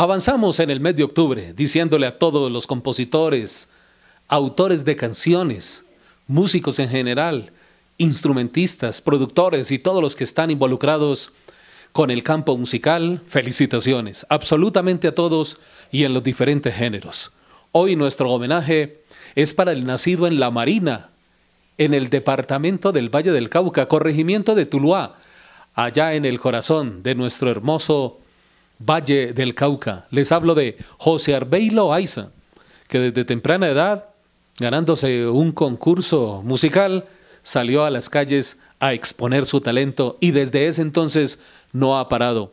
Avanzamos en el mes de octubre diciéndole a todos los compositores, autores de canciones, músicos en general, instrumentistas, productores y todos los que están involucrados con el campo musical, felicitaciones absolutamente a todos y en los diferentes géneros. Hoy nuestro homenaje es para el nacido en La Marina, en el departamento del Valle del Cauca, corregimiento de Tuluá, allá en el corazón de nuestro hermoso Valle del Cauca. Les hablo de José Arbeilo Aiza, que desde temprana edad, ganándose un concurso musical, salió a las calles a exponer su talento y desde ese entonces no ha parado.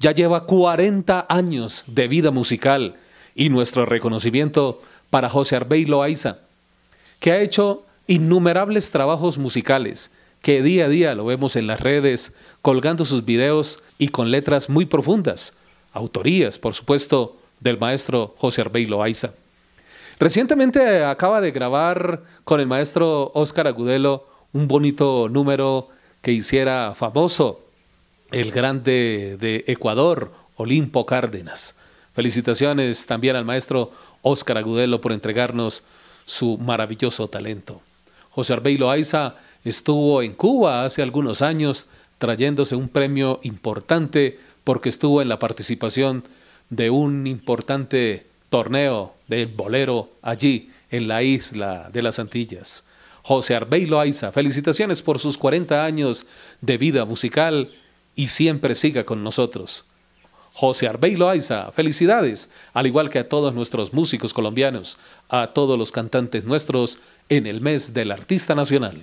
Ya lleva 40 años de vida musical y nuestro reconocimiento para José Arbeilo Aiza, que ha hecho innumerables trabajos musicales, que día a día lo vemos en las redes, colgando sus videos y con letras muy profundas, autorías, por supuesto, del maestro José Arbey Aiza. Recientemente acaba de grabar con el maestro Óscar Agudelo un bonito número que hiciera famoso el grande de Ecuador, Olimpo Cárdenas. Felicitaciones también al maestro Óscar Agudelo por entregarnos su maravilloso talento. José Arbey Aiza estuvo en Cuba hace algunos años trayéndose un premio importante porque estuvo en la participación de un importante torneo del bolero allí en la isla de las Antillas. José Arbey Loaiza, felicitaciones por sus 40 años de vida musical y siempre siga con nosotros. José Arbey Loaiza, felicidades, al igual que a todos nuestros músicos colombianos, a todos los cantantes nuestros en el mes del Artista Nacional.